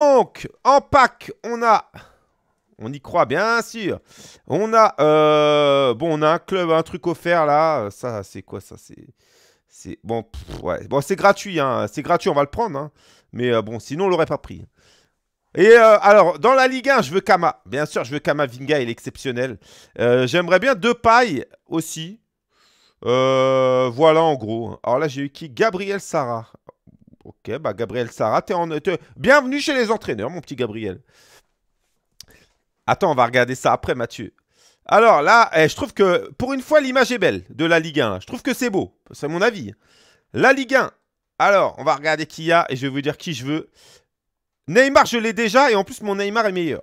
Donc, en pack, on a... On y croit, bien sûr. On a... Euh, bon, on a un club, un truc offert, là. Ça, c'est quoi, ça C'est... Bon, ouais. Bon, c'est gratuit, hein, C'est gratuit, on va le prendre, hein, Mais euh, bon, sinon, on l'aurait pas pris. Et euh, alors, dans la Ligue 1, je veux Kama. Bien sûr, je veux Kama Vinga, il est exceptionnel. J'aimerais bien deux pailles aussi. voilà, en gros. Alors là, j'ai eu qui Gabriel Sarah. Ok, bah Gabriel Sarah, t'es en... Bienvenue chez les entraîneurs, mon petit Gabriel. Attends, on va regarder ça après, Mathieu. Alors là, eh, je trouve que pour une fois, l'image est belle de la Ligue 1. Je trouve que c'est beau. C'est mon avis. La Ligue 1. Alors, on va regarder qui y a et je vais vous dire qui je veux. Neymar, je l'ai déjà et en plus, mon Neymar est meilleur.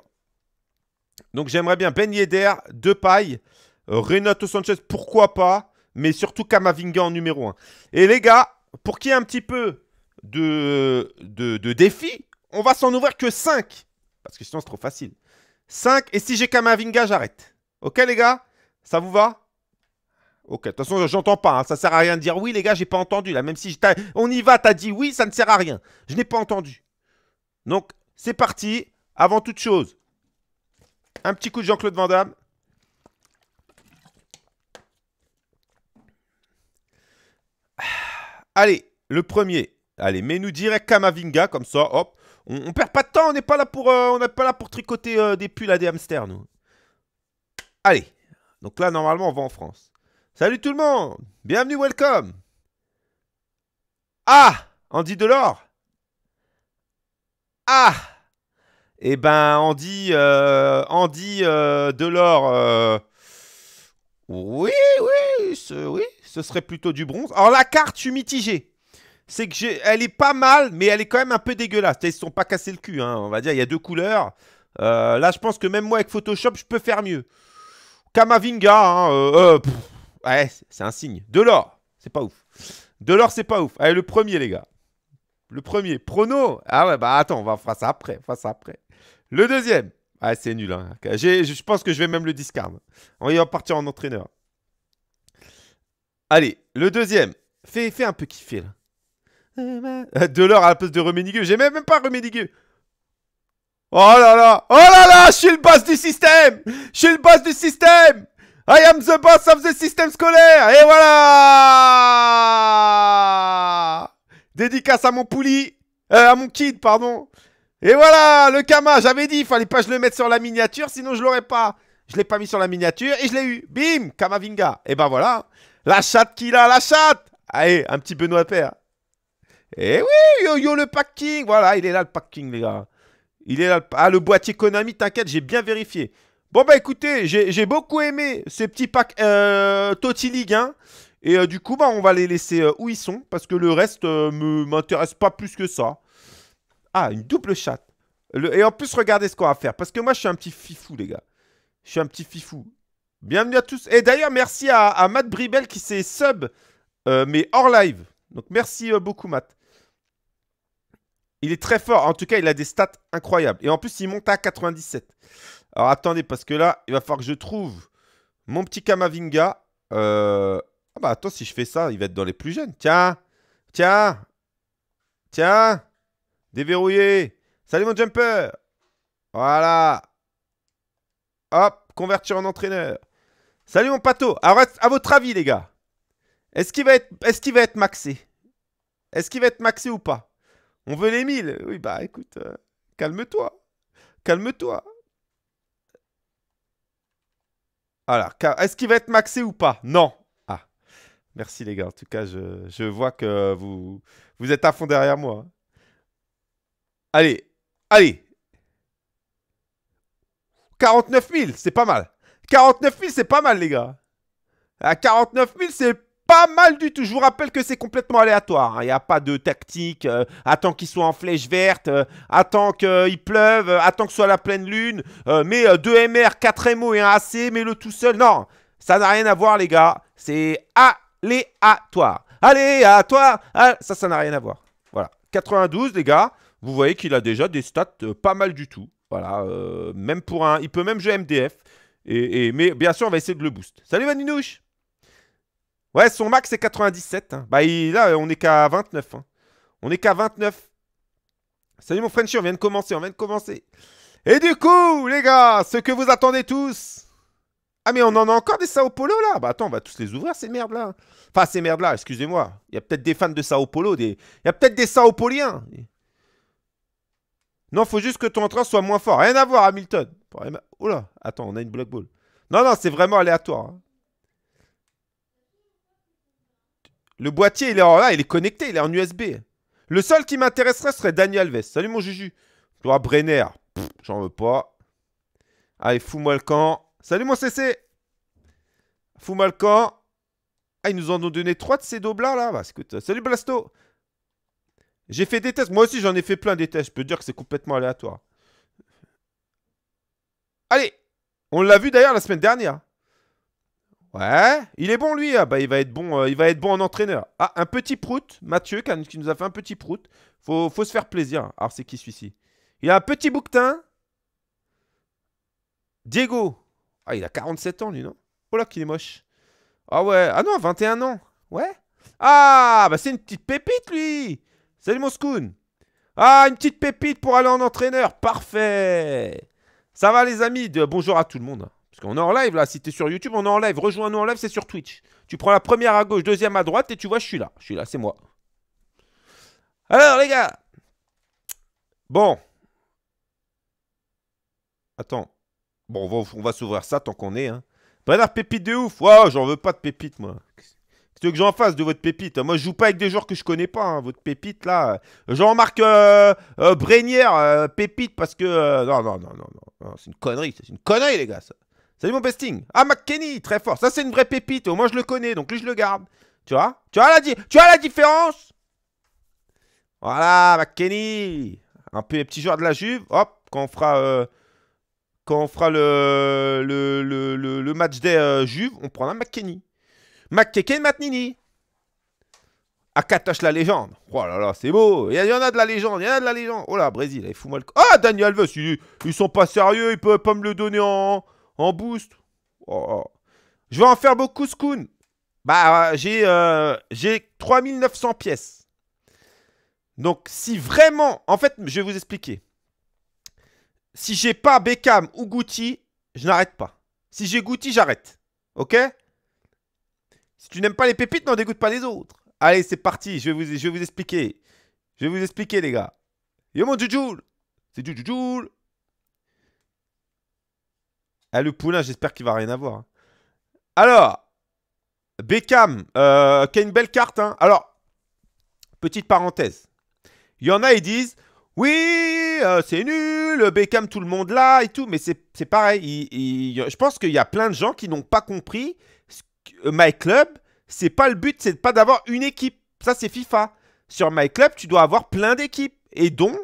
Donc, j'aimerais bien Ben de Depay, Renato Sanchez, pourquoi pas, mais surtout Kamavinga en numéro 1. Et les gars, pour qui un petit peu de, de, défis, on va s'en ouvrir que 5. Parce que sinon, c'est trop facile. 5. Et si j'ai Kamavinga, j'arrête. Ok, les gars Ça vous va Ok, de toute façon, j'entends pas. Hein. Ça sert à rien de dire oui, les gars, j'ai pas entendu. Là, même si on y va, t'as dit oui, ça ne sert à rien. Je n'ai pas entendu. Donc, c'est parti. Avant toute chose, un petit coup de Jean-Claude Van Damme. Allez, le premier. Allez, mets-nous direct Kamavinga, comme ça, hop. On, ne perd pas de temps, on n'est pas là pour, euh, on pas là pour tricoter euh, des pulls à des hamsters, nous. Allez. Donc là, normalement, on va en France. Salut tout le monde Bienvenue, welcome Ah Andy Delors Ah Eh ben, Andy, euh, Andy Delors... Oui, oui, oui, ce serait plutôt du bronze. Alors la carte, je suis mitigé c'est que j'ai, elle est pas mal, mais elle est quand même un peu dégueulasse. Ils se sont pas cassés le cul, hein, on va dire. Il y a deux couleurs. Euh, là, je pense que même moi, avec Photoshop, je peux faire mieux. Kamavinga, hein, euh, euh, c'est un signe. de l'or c'est pas ouf. de l'or c'est pas ouf. Allez, le premier, les gars. Le premier. Prono. Ah ouais, bah attends, on va faire ça après. faire ça après. Le deuxième. Ah, c'est nul. Hein. Je pense que je vais même le discard. On va partir en entraîneur. Allez, le deuxième. Fais, fais un peu kiffer, là. De l'heure à la place de Remedigu J'ai même, pas Remedigu Oh là là Oh là là Je suis le boss du système Je suis le boss du système I am the boss of the système scolaire Et voilà Dédicace à mon poulie euh, À mon kid, pardon Et voilà Le Kama J'avais dit, il fallait pas je le mettre sur la miniature, sinon je l'aurais pas Je l'ai pas mis sur la miniature et je l'ai eu Bim Kamavinga Et ben voilà La chatte qu'il a, la chatte Allez, un petit Benoît Père eh oui, yo, yo, le packing. Voilà, il est là, le packing, les gars. Il est là. Le... Ah, le boîtier Konami, t'inquiète, j'ai bien vérifié. Bon, bah écoutez, j'ai beaucoup aimé ces petits packs euh, League. Hein. Et euh, du coup, bah, on va les laisser euh, où ils sont. Parce que le reste ne euh, m'intéresse pas plus que ça. Ah, une double chatte. Le... Et en plus, regardez ce qu'on va faire. Parce que moi, je suis un petit fifou, les gars. Je suis un petit fifou. Bienvenue à tous. Et d'ailleurs, merci à, à, Matt Bribel qui s'est sub, mais hors live. Donc merci euh, beaucoup, Matt. Il est très fort. En tout cas, il a des stats incroyables. Et en plus, il monte à 97. Alors attendez, parce que là, il va falloir que je trouve mon petit Kamavinga. Euh, ah bah attends, si je fais ça, il va être dans les plus jeunes. Tiens, tiens, tiens, déverrouillé. Salut mon jumper. Voilà. Hop, convertir en entraîneur. Salut mon pato. Alors, à votre avis, les gars, est-ce qu'il va, être... Est va être maxé Est-ce qu'il va être maxé ou pas On veut les 1000. Oui, bah écoute, euh, calme-toi. Calme-toi. Alors, est-ce qu'il va être maxé ou pas Non. Ah, merci les gars. En tout cas, je, vois que vous, vous êtes à fond derrière moi. Hein. Allez, allez. 49 000, c'est pas mal. 49 000, c'est pas mal, les gars. À 49 000, c'est pas mal du tout. Je vous rappelle que c'est complètement aléatoire. Hein. Il n'y a pas de tactique. attends euh, qu'il soit en flèche verte. attends euh, qu'il pleuve. attends euh, que ce soit la pleine lune. Mets 2 MR, 4 MO et un AC. mets le tout seul. Non, ça n'a rien à voir, les gars. C'est aléatoire. Aléatoire. Ah, ça, ça n'a rien à voir. Voilà. 92, les gars. Vous voyez qu'il a déjà des stats pas mal du tout. Voilà. même pour un... Il peut même jouer MDF. Et, Mais bien sûr, on va essayer de le boost. Salut, Maninouche. Ouais, son max c'est 97. Hein. Bah là, on est qu'à 29. Hein. On est qu'à 29. Salut mon Frenchie, on vient de commencer, on vient de commencer. Et du coup, les gars, ce que vous attendez tous. Ah mais on en a encore des Sao Paulo là Bah attends, on va tous les ouvrir ces merdes là. Enfin ces merdes là, excusez-moi. Il y a peut-être des fans de Sao Paulo, des... il y a peut-être des Sao Pauliens. Non, faut juste que ton train soit moins fort. Rien à voir, Hamilton. Oula, eh ben, oh attends, on a une block ball. Non, non, c'est vraiment aléatoire. Hein. Le boîtier, il est en là, il est connecté, il est en USB. Le seul qui m'intéresserait serait Daniel Alves. Salut mon Juju. Toi, Brenner. J'en veux pas. Allez, fous-moi le camp. Salut mon CC. Fous-moi le camp. Ah, ils nous en ont donné trois de ces dobles là. Bah, euh, salut Blasto. J'ai fait des tests. Moi aussi, j'en ai fait plein des tests. Je peux dire que c'est complètement aléatoire. Allez, on l'a vu d'ailleurs la semaine dernière. Ouais, il est bon lui. Ah, bah, il va être bon, euh, il va être bon en entraîneur. Ah, un petit prout, Mathieu qui nous a fait un petit prout. Faut, faut se faire plaisir. Alors c'est qui celui-ci Il a un petit bouquetin. Diego. Ah, il a 47 ans lui, non Oh là qu'il est moche. Ah ouais, ah non, 21 ans. Ouais. Ah, bah c'est une petite pépite lui. Salut mon scoon. Ah, une petite pépite pour aller en entraîneur. Parfait. Ça va les amis, de... bonjour à tout le monde. Parce qu'on est en live là, si t'es sur YouTube, on est en live. Rejoins-nous en live, c'est sur Twitch. Tu prends la première à gauche, deuxième à droite, et tu vois, je suis là. Je suis là, c'est moi. Alors les gars Bon. Attends. Bon, on va, s'ouvrir ça tant qu'on est. Hein. Bernard, pépite de ouf. Waouh, j'en veux pas de pépite, moi. Qu'est-ce que j'en fasse de votre pépite hein? Moi, je joue pas avec des joueurs que je connais pas. Hein, votre pépite, là. Jean-Marc euh, euh, Brénière, euh, pépite, parce que. non, non, non, non, non. C'est une connerie. C'est une connerie, les gars, Salut mon besting. Ah, McKenny, très fort. Ça, c'est une vraie pépite. Au moins, je le connais, donc lui, je le garde. Tu vois tu vois, la tu as la différence Voilà, McKenny. Un peu les petits joueurs de la Juve. Hop, quand on fera, euh, quand on fera le, le, match des Juves, euh, Juve, on prendra McKenny. McKenny, Matnini. Akatosh, la légende. Oh là là, c'est beau. Il y, en a de la légende. Il y en a de la légende. Oh là, Brésil, il fout moi le. Ah, Daniel Alves, ils sont pas sérieux. Ils peuvent pas me le donner en en boost. Oh, oh. Je vais en faire beaucoup, Scoon. Bah, euh, j'ai 3900 euh, pièces. Donc, si vraiment... En fait, je vais vous expliquer. Si j'ai pas Beckham ou Goutti, je n'arrête pas. Si j'ai Goutti, j'arrête. Ok Si tu n'aimes pas les pépites, n'en dégoûte pas les autres. Allez, c'est parti. Je vais, vous, je vais vous expliquer. Je vais vous expliquer, les gars. Yo, mon Jujul. C'est Jujul. Ah, le poulain, j'espère qu'il va rien avoir. Hein. Alors, Beckham, euh, qui a une belle carte. Hein. Alors, petite parenthèse. Il y en a, ils disent Oui, euh, c'est nul, Beckham, tout le monde là et tout. Mais c'est pareil. je pense qu'il y a plein de gens qui n'ont pas compris My Club, c'est pas le but, c'est pas d'avoir une équipe. Ça, c'est FIFA. Sur My Club, tu dois avoir plein d'équipes. Et dont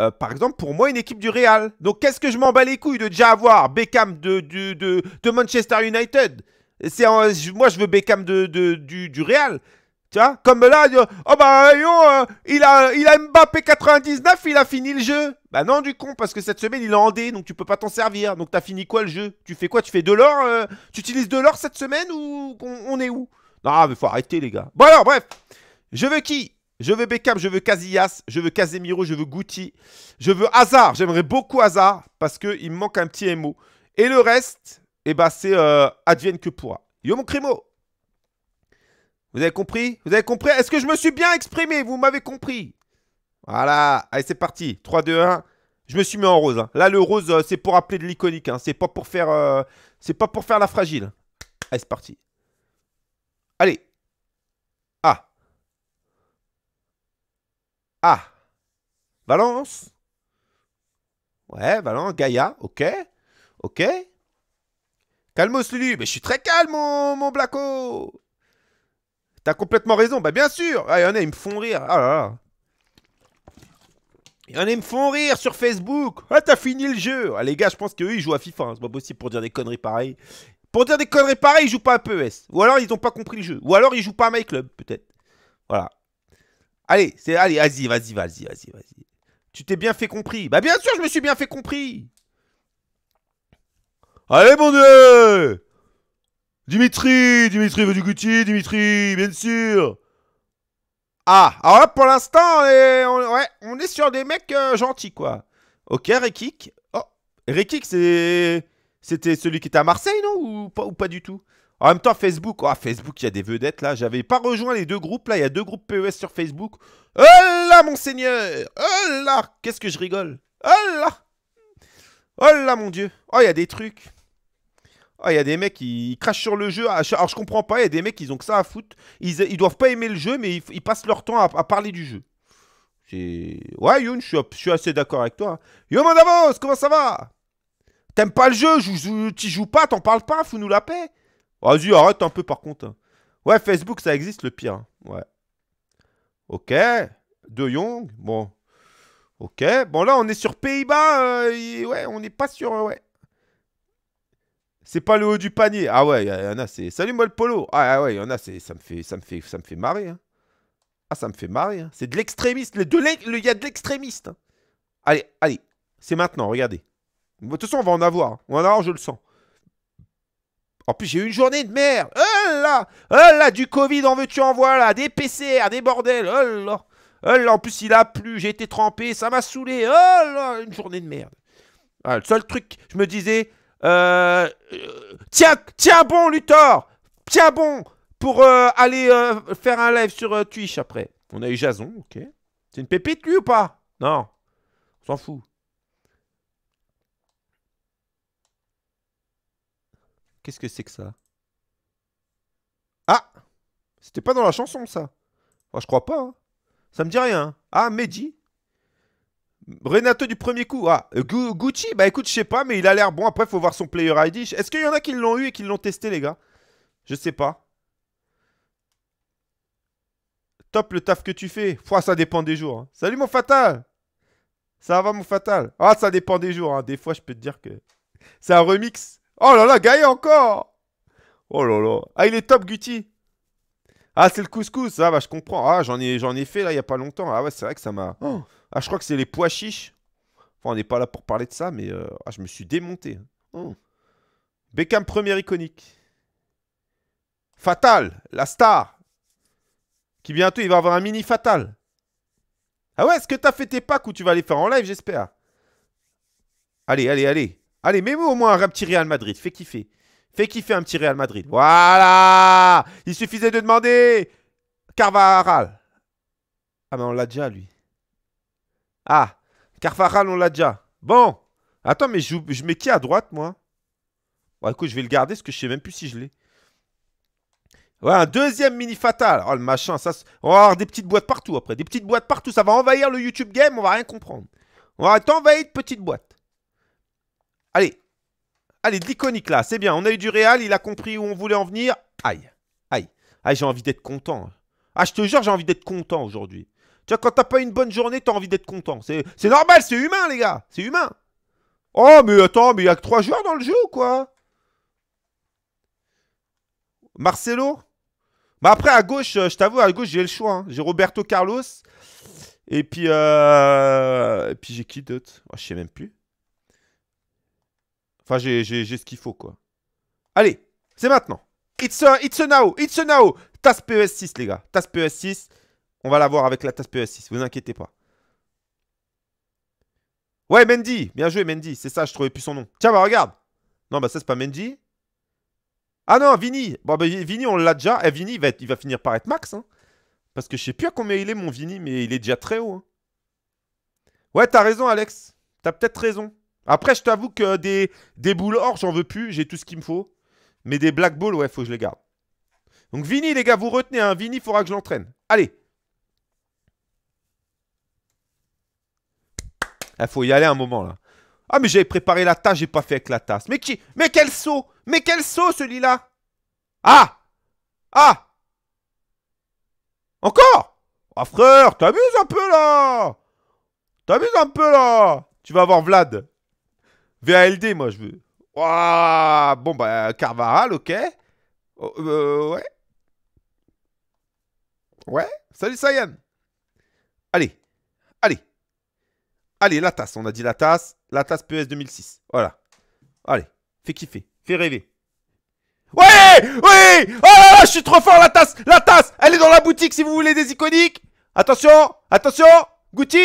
euh, par exemple, pour moi, une équipe du Real. Donc, qu'est-ce que je m'en bats les couilles de déjà avoir Beckham de, de, de, Manchester United C'est Moi, je veux Beckham de, du, Real. Tu vois Comme là, euh, oh bah, euh, il, a, il a Mbappé 99, il a fini le jeu. Bah non, du con, parce que cette semaine, il est en D, donc tu peux pas t'en servir. Donc, t'as fini quoi le jeu Tu fais quoi Tu fais de l'or Tu utilises de l'or cette semaine ou on, est où Non, mais faut arrêter, les gars. Bon, alors, bref. Je veux qui je veux Beckham, je veux Casillas, je veux Casemiro, je veux Guti. Je veux Hazard. J'aimerais beaucoup Hazard parce qu'il me manque un petit MO. Et le reste, eh ben, c'est euh, advienne que pourra. Yo mon Crémo. Vous avez compris Vous avez compris Est-ce que je me suis bien exprimé Vous m'avez compris Voilà. Allez, c'est parti. 3, 2, 1. Je me suis mis en rose. Hein. Là, le rose, euh, c'est pour appeler de l'iconique. Hein. C'est pas pour faire... Euh, c'est pas pour faire la fragile. Allez, c'est parti. Allez Ah Valence Ouais, Valence, Gaïa, ok, ok. Calmos Lulu, mais je suis très calme, mon, blaco, T'as complètement raison, bah bien sûr Ah, y en a, ils me font rire, ah là y en a, ils me font rire sur Facebook Ah, t'as fini le jeu Ah les gars, je pense qu'eux, ils jouent à FIFA, hein. c'est pas possible pour dire des conneries pareilles. Pour dire des conneries pareilles, ils jouent pas à PES. Ou alors, ils ont pas compris le jeu. Ou alors, ils jouent pas à MyClub peut-être. Voilà. Allez, c'est, allez, vas-y, vas-y, vas-y, vas-y, vas-y. Tu t'es bien fait compris. Bah bien sûr, je me suis bien fait compris. Allez, mon dieu Dimitri, Dimitri veut du Dimitri, bien sûr. Ah, alors là, pour l'instant, on est, est sur des mecs euh, gentils, quoi. Ok, Rekik. Oh, Rekik, c'est... C'était celui qui était à Marseille, non ou pas, ou pas du tout en même temps, Facebook, oh, Facebook, il y a des vedettes là. J'avais pas rejoint les deux groupes là. Il y a deux groupes PES sur Facebook. Oh là, monseigneur Oh là Qu'est-ce que je rigole Oh là Oh là, mon dieu Oh, il y a des trucs Oh, il y a des mecs qui crachent sur le jeu. Ah, alors, je comprends pas. Il y a des mecs, ils ont que ça à foutre. Ils, ils doivent pas aimer le jeu, mais ils, passent leur temps à, parler du jeu. Ouais, Youn, je suis assez d'accord avec toi. Yo, avance, comment ça va T'aimes pas le jeu T'y joues pas T'en parles pas Fous-nous la paix Vas-y, arrête un peu par contre. Ouais, Facebook, ça existe, le pire. Ouais. Ok. De Jong, bon. Ok. Bon, là, on est sur Pays-Bas. Euh, ouais, on n'est pas sur... Euh, ouais. C'est pas le haut du panier. Ah ouais, il y, en a, c'est... Salut, moi, le polo. Ah, ah ouais, il y en a, Ça me fait, ça me fait, ça me fait marrer. Hein. Ah, ça me fait marrer. Hein. C'est de l'extrémiste. Il y a de l'extrémiste. Allez, allez. C'est maintenant, regardez. De toute façon, on va en avoir. On va en avoir, je le sens. En plus, j'ai eu une journée de merde. Oh là Oh là Du Covid, en veux-tu, en là Des PCR, des bordels Oh là Oh là En plus, il a plu, j'ai été trempé, ça m'a saoulé Oh là Une journée de merde. Ah, le seul truc, je me disais... Euh, euh, tiens, tiens bon, Luthor Tiens bon Pour euh, aller faire un live sur Twitch après. On a eu Jason, ok. C'est une pépite, lui, ou pas Non. On s'en fout. Qu'est-ce que c'est que ça Ah C'était pas dans la chanson, ça oh, je crois pas. Hein. Ça me dit rien. Hein. Ah, Mehdi Renato du premier coup. Ah, Gucci Bah écoute, je sais pas, mais il a l'air bon. Après, faut voir son player ID. Est-ce qu'il y en a qui l'ont eu et qui l'ont testé, les gars Je sais pas. Top le taf que tu fais. Fois, ça dépend des jours. Hein. Salut, mon fatal Ça va, mon fatal Ah, ça dépend des jours. Des fois, je peux te dire que... C'est un remix. Oh là là, Gaïa encore Oh là là. Ah, il est top, Guti. Ah, c'est le couscous. Ah, bah, je comprends. Ah, j'en ai, ai fait, là, il n'y a pas longtemps. Ah, ouais, c'est vrai que ça m'a... Oh. Ah, je crois que c'est les pois chiches. Enfin, on n'est pas là pour parler de ça, mais... Euh, ah, je me suis démonté. Oh. Beckham, premier iconique. Fatal, la star. Qui bientôt, il va avoir un mini Fatal. Ah ouais, est-ce que t'as fait tes packs ou tu vas les faire en live, j'espère Allez, allez, allez. Allez, mets-moi au moins un petit Real Madrid. Fais kiffer. Fais kiffer un petit Real Madrid. Voilà Il suffisait de demander Carvajal. Ah, mais on l'a déjà, lui. Ah, Carvajal, on l'a déjà. Bon. Attends, mais je, je mets qui à droite, moi Bon, bah, écoute, je vais le garder parce que je sais même plus si je l'ai. Ouais, un deuxième mini fatal. Oh, le machin, ça. On va avoir des petites boîtes partout après. Des petites boîtes partout. Ça va envahir le YouTube game, on va rien comprendre. On va être envahi de petites boîtes. Allez. Allez, de l'iconique là. C'est bien. On a eu du Real, Il a compris où on voulait en venir. Aïe. Aïe. Aïe, j'ai envie d'être content. Ah, je te jure, j'ai envie d'être content aujourd'hui. Tu vois, quand t'as pas une bonne journée, t'as envie d'être content. C'est normal, c'est humain, les gars. C'est humain. Oh, mais attends, mais il y a que trois joueurs dans le jeu quoi Marcelo Bah après, à gauche, euh, je t'avoue, à gauche, j'ai le choix. Hein. J'ai Roberto Carlos. Et puis, euh... et puis j'ai qui d'autre oh, Je sais même plus. Enfin, j'ai ce qu'il faut, quoi. Allez, c'est maintenant. It's a, it's now, it's a now. TAS PES6, les gars. TAS PES6. On va l'avoir avec la TAS PES6, vous inquiétez pas. Ouais, Mendy. Bien joué, Mendy. C'est ça, je trouvais plus son nom. Tiens, bah regarde. Non, bah ça, c'est pas Mendy. Ah non, Vini. Bon, bah, Vini, on l'a déjà. Eh, Vini, il va, il va, finir par être max. Hein. Parce que je sais plus à combien il est, mon Vini, mais il est déjà très haut. Hein. Ouais, t'as raison, Alex. T'as peut-être raison. Après, je t'avoue que des, des boules or, j'en veux plus. J'ai tout ce qu'il me faut. Mais des black balls, ouais, faut que je les garde. Donc Vini, les gars, vous retenez. un hein. Vini, faudra que je l'entraîne. Allez. Il eh, faut y aller un moment, là. Ah, mais j'avais préparé la tasse, j'ai pas fait avec la tasse. Mais qui Mais quel saut Mais quel saut, celui-là Ah Ah Encore Ah, frère, t'amuses un peu, là T'amuses un peu, là Tu vas voir Vlad. VALD, moi, je veux. Ouah, bon, bah, Carvaral, ok. Oh, euh, ouais. Ouais. Salut, Sayan. Allez. Allez. Allez, la tasse. On a dit la tasse. La tasse PS 2006. Voilà. Allez. Fais kiffer. Fais rêver. Ouais Oui Oh là je suis trop fort, la tasse La tasse Elle est dans la boutique si vous voulez des iconiques Attention Attention Goutti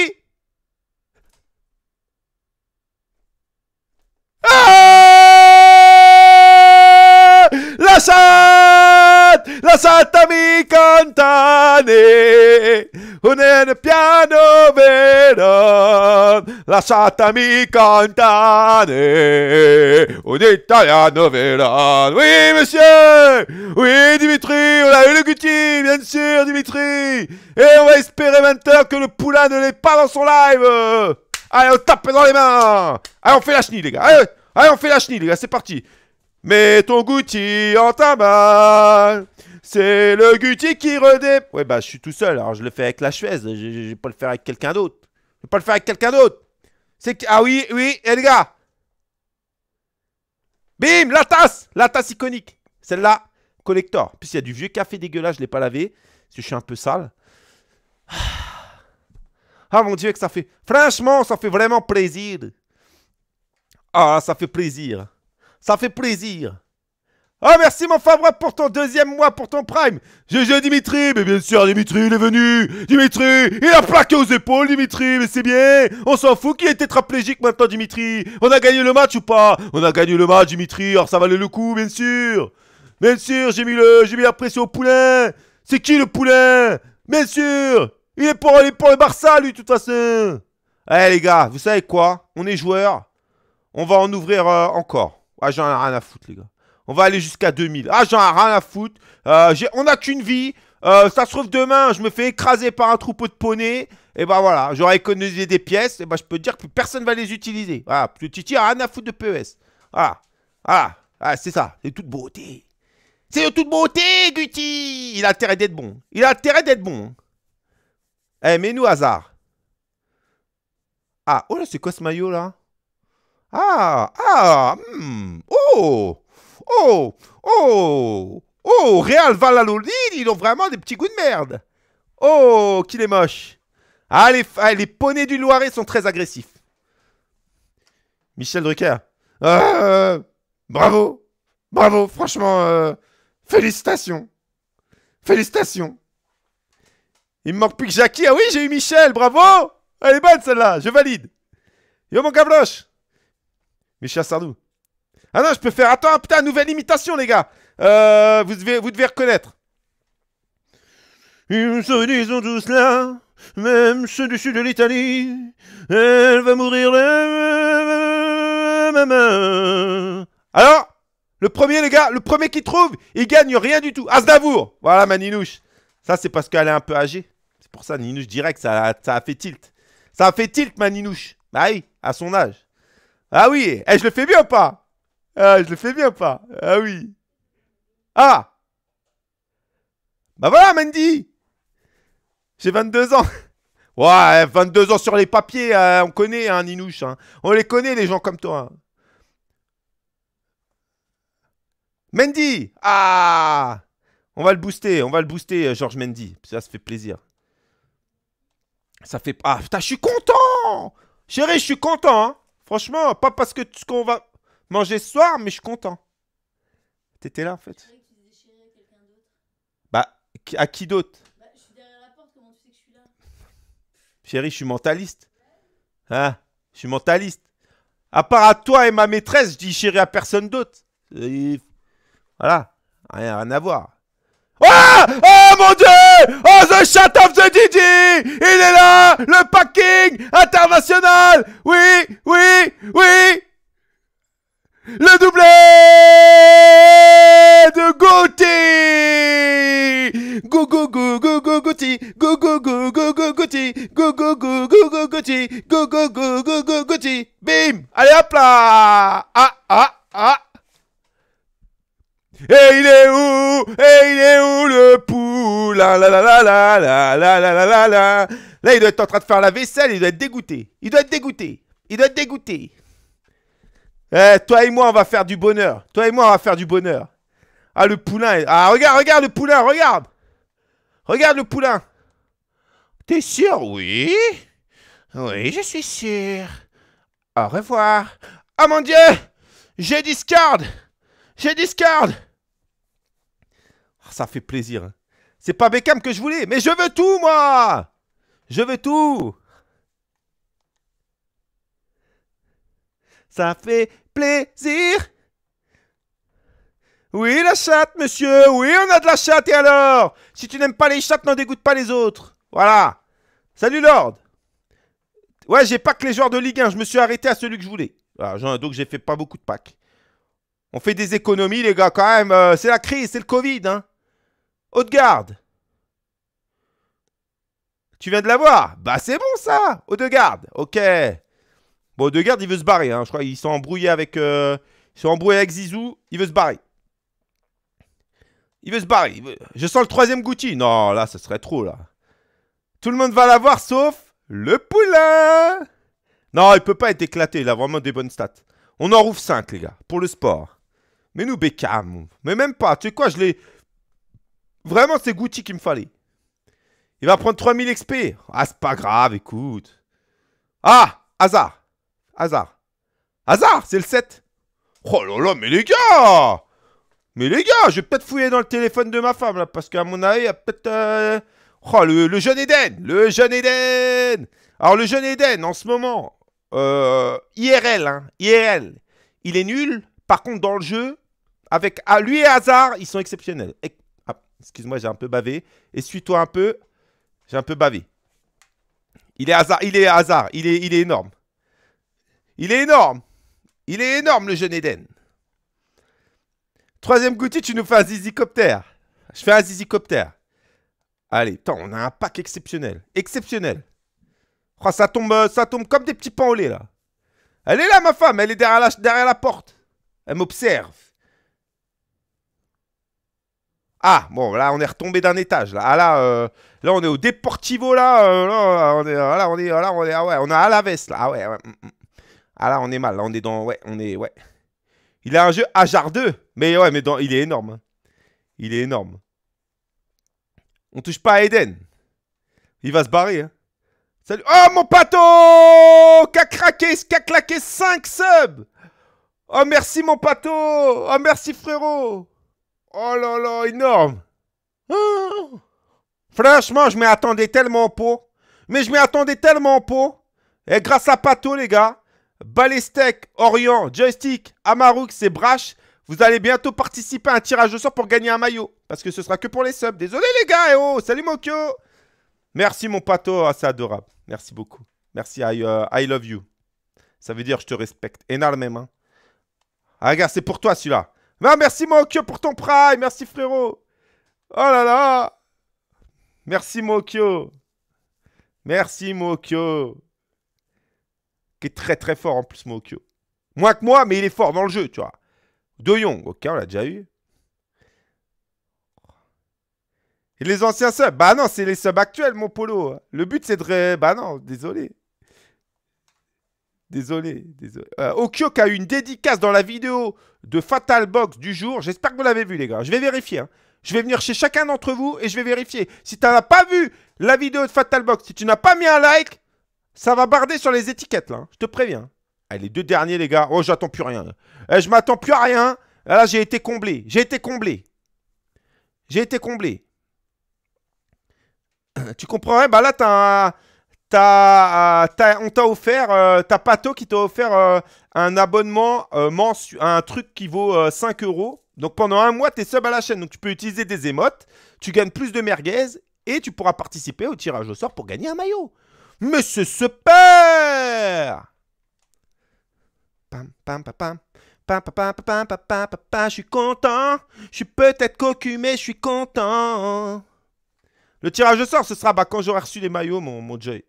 Eh, la La Lasciate, lasciatemi cantare un piano vero, lasciatemi cantare un italiano vero. Oui, monsieur, oui, Dimitri, on a eu le Gucci, bien sûr, Dimitri. Et on va espérer 20 que le poulain ne l'est pas dans son live. Allez, on tape dans les mains. Allez, on fait la chenille, les gars. Allez. Allez, on fait la chenille, les gars, c'est parti. Mets ton Gucci en tabac. C'est le Gucci qui redé... Ouais, bah, je suis tout seul, alors je le fais avec la chevaise. Je, vais pas le faire avec quelqu'un d'autre. Je vais pas le faire avec quelqu'un d'autre. C'est... Ah oui, oui, et les gars. Bim, la tasse La tasse iconique. Celle-là, collector. Puis il y a du vieux café dégueulasse, je l'ai pas lavé. Parce que je suis un peu sale. Ah mon Dieu, que ça fait... Franchement, ça fait vraiment plaisir. Ah, ça fait plaisir. Ça fait plaisir. Ah, merci mon favori pour ton deuxième mois, pour ton prime. GG Dimitri, mais bien sûr, Dimitri, il est venu. Dimitri, il a plaqué aux épaules, Dimitri, mais c'est bien. On s'en fout qu'il est tétraplégique maintenant, Dimitri. On a gagné le match ou pas On a gagné le match, Dimitri. Alors ça valait le coup, bien sûr. Bien sûr, j'ai mis, le, la pression au poulain. C'est qui le poulain Bien sûr. Il est, pour, il est pour le Barça, lui, de toute façon. Eh les gars, vous savez quoi On est joueurs. On va en ouvrir euh, encore. Ah, j'en ai rien à foutre, les gars. On va aller jusqu'à 2000. Ah, j'en ai rien à foutre. Euh, on n'a qu'une vie. Euh, ça se trouve, demain, je me fais écraser par un troupeau de poneys. Et ben voilà, j'aurais économisé des pièces. Et ben je peux dire que personne va les utiliser. Voilà, ah, plus Titi a rien à foutre de PES. Ah, ah ah c'est ça. C'est toute beauté. C'est de toute beauté, Guti Il a intérêt d'être bon. Il a intérêt d'être bon. Eh, mais mets-nous hasard. Ah, oh là, c'est quoi ce maillot, là ah, ah, hmm, oh, oh, oh, oh, Real Valladolid, ils ont vraiment des petits goûts de merde. Oh, qu'il est moche. Ah les, poneys du Loiret sont très agressifs. Michel Drucker. Euh, bravo. Bravo, franchement. Euh, félicitations. Félicitations. Il me manque plus que Jackie. Ah oui, j'ai eu Michel, bravo. Elle est bonne celle-là, je valide. Yo mon gavloche Michel Sardou. Ah non, je peux faire. Attends, putain, nouvelle imitation, les gars. Euh, vous, devez, vous devez reconnaître. Ils se disent tous là, même ceux du sud de l'Italie. Elle va mourir Alors, le premier, les gars, le premier qui trouve, il gagne rien du tout. Asdavour. Voilà, ma Ça, c'est parce qu'elle est un peu âgée. C'est pour ça, Ninouche direct, ça, ça a fait tilt. Ça a fait tilt, ma Ninouche. Bah oui, à son âge. Ah oui, eh, je le fais bien ou pas Ah, je le fais bien ou pas Ah oui. Ah Bah voilà, Mendy J'ai 22 ans. Ouais, 22 ans sur les papiers, euh, on connaît, hein, Ninouche. Hein. On les connaît, les gens comme toi. Mendy Ah On va le booster, on va le booster, euh, Georges Mendy. Ça, se fait plaisir. Ça fait... Ah, putain, je suis content Chérie, je suis content, hein. Franchement, pas parce que ce qu'on va manger ce soir, mais je suis content. T'étais là en fait. Bah, à qui d'autre Bah, je suis derrière la porte, comment tu sais que je suis là Chérie, je suis mentaliste. Hein Je suis mentaliste. À part à toi et ma maîtresse, je dis chérie à personne d'autre. Voilà, rien, rien à voir. Ah Oh mon dieu Oh The Shut of the Didi Il est là Le packing international Oui Oui Oui Le doublé de Gauthier Go go go go go Gauthier Go go go go go Gauthier Go go go go go Go go go go go Gauthier Bim Allez hop là Ah ah ah et il est où Et il est où le poulain la la la la la Là, il doit être en train de faire la vaisselle, il doit être dégoûté. Il doit être dégoûté. Il doit être dégoûté. Eh, toi et moi, on va faire du bonheur. Toi et moi, on va faire du bonheur. Ah, le poulain. Ah, regarde, regarde le poulain, regarde. Regarde le poulain. T'es sûr Oui. Oui, je suis sûr. Au revoir. Ah, oh, mon Dieu J'ai discard J'ai discard ah, ça fait plaisir. Hein. C'est pas Beckham que je voulais, mais je veux tout, moi Je veux tout Ça fait plaisir Oui, la chatte, monsieur Oui, on a de la chatte, et alors Si tu n'aimes pas les chattes, n'en dégoûte pas les autres. Voilà Salut, Lord Ouais, j'ai pas que les joueurs de Ligue 1, je me suis arrêté à celui que je voulais. Ah, donc j'ai fait pas beaucoup de packs. On fait des économies, les gars, quand même. Euh, c'est la crise, c'est le Covid, hein de garde Tu viens de l'avoir Bah c'est bon ça de garde Ok Bon, de garde il veut se barrer. Hein. Je crois qu'il sont embrouillés avec... Euh, ils sont avec Zizou. Il veut se barrer. Il veut se barrer. Je sens le troisième goutti. Non, là, ce serait trop, là. Tout le monde va l'avoir, sauf le poulain Non, il peut pas être éclaté. Il a vraiment des bonnes stats. On en rouvre 5, les gars, pour le sport. Mais nous, Beckham. Mais même pas. Tu sais quoi, je l'ai... Vraiment, c'est Goutti qu'il me fallait. Il va prendre 3000 XP. Ah, c'est pas grave, écoute. Ah, hasard. Hasard. Hasard, c'est le 7. Oh là là, mais les gars Mais les gars, je vais peut-être fouiller dans le téléphone de ma femme, là, parce qu'à mon avis, il y a peut-être... Euh, oh, le, jeune Eden Le jeune Eden Alors, le jeune Eden, en ce moment, euh, IRL, IRL, hein, il est nul. Par contre, dans le jeu, avec ah, lui et Hazard, ils sont exceptionnels. Ah, excuse-moi, j'ai un peu bavé. Essuie-toi un peu. J'ai un peu bavé. Il est hasard, il est hasard, il est, il est énorme. Il est énorme. Il est énorme, le jeune Eden. Troisième goutti, tu nous fais un zizicoptère. Je fais un zizicoptère. Allez, tant on a un pack exceptionnel. Exceptionnel. Oh, ça tombe, ça tombe comme des petits pains au lait, là. Elle est là, ma femme. Elle est derrière derrière la porte. Elle m'observe. Ah, bon, là, on est retombé d'un étage. Là, ah, là, euh, là, on est au Deportivo, euh, là. on est, là, on est, là, on est, ah, ouais, on a à la veste, là. Ah ouais, mm, mm. Ah là, on est mal. on est dans, ouais, on est, ouais. Il a un jeu à mais ouais, mais il est énorme. Hein. Il est énorme. On touche pas à Eden. Il va se barrer, hein. Salut. Oh, mon pato Qu'a craqué, qu'a claqué 5 subs Oh, merci, mon pato Oh, merci, frérot Oh là là, énorme! Ah. Franchement, je m'y attendais tellement pas. Mais je m'y attendais tellement pas. Et grâce à Pato, les gars, Balestek, Orient, Joystick, Amarouk et Brash, vous allez bientôt participer à un tirage de sort pour gagner un maillot. Parce que ce sera que pour les subs. Désolé les gars, et eh oh, salut Mokyo Merci mon Pato, ah, c'est adorable. Merci beaucoup. Merci, I, euh, love you. Ça veut dire je te respecte énormément. Ah, regarde, c'est pour toi celui-là merci Mokyo pour ton prime, merci frérot. Oh là là. Merci Mokyo. Merci Mokyo. Qui est très très fort en plus Mokyo. Moins que moi, mais il est fort dans le jeu, tu vois. De Jong, ok, on l'a déjà eu. Et les anciens subs Bah non, c'est les subs actuels, mon polo. Le but, c'est de... Bah non, désolé. Désolé, désolé. Euh, Okyok a eu une dédicace dans la vidéo de Fatal Box du jour. J'espère que vous l'avez vu, les gars. Je vais vérifier. Hein. Je vais venir chez chacun d'entre vous et je vais vérifier. Si tu n'as pas vu la vidéo de Fatal Box, si tu n'as pas mis un like, ça va barder sur les étiquettes, là. Hein. Je te préviens. Allez, les deux derniers, les gars. Oh, j'attends plus rien. Eh, je m'attends plus à rien. Ah, là, j'ai été comblé. J'ai été comblé. J'ai été comblé. Tu comprends hein? Bah là, t'as un... Euh, t'as, on t'a offert, euh, t'as Pato qui t'a offert euh, un abonnement euh, un truc qui vaut 5 euros. Donc pendant un mois, t'es sub à la chaîne. Donc tu peux utiliser des émotes, tu gagnes plus de merguez et tu pourras participer au tirage au sort pour gagner un maillot. Mais c'est super Pam, pam, pam, pam. Pam, pam, pam, pam, pam, je suis content. Je suis peut-être cocu, mais je suis content. Le tirage au sort, ce sera bah, quand j'aurai reçu les maillots, mon, mon Joy.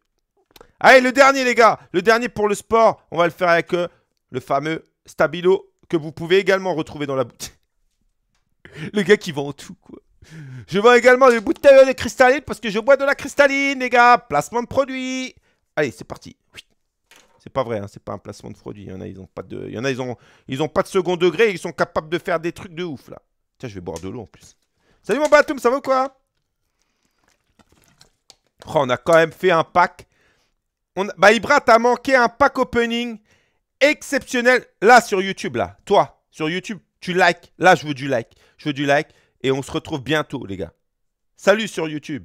Allez, le dernier, les gars. Le dernier pour le sport. On va le faire avec euh, le fameux Stabilo que vous pouvez également retrouver dans la bouteille. le gars qui vend tout, quoi. Je vends également des bouteilles de cristalline parce que je bois de la cristalline, les gars. Placement de produit. Allez, c'est parti. C'est pas vrai, hein. c'est pas un placement de produit. Il y en a, ils ont pas de, il y en a, ils ont, ils ont pas de second degré. ils sont capables de faire des trucs de ouf là. Tiens, je vais boire de l'eau en plus. Salut mon Batum. ça va quoi oh, on a quand même fait un pack bah, Ibra, t'as manqué un pack opening exceptionnel là sur YouTube. Là, toi, sur YouTube, tu likes. Là, je veux du like. Je veux du like. Et on se retrouve bientôt, les gars. Salut sur YouTube.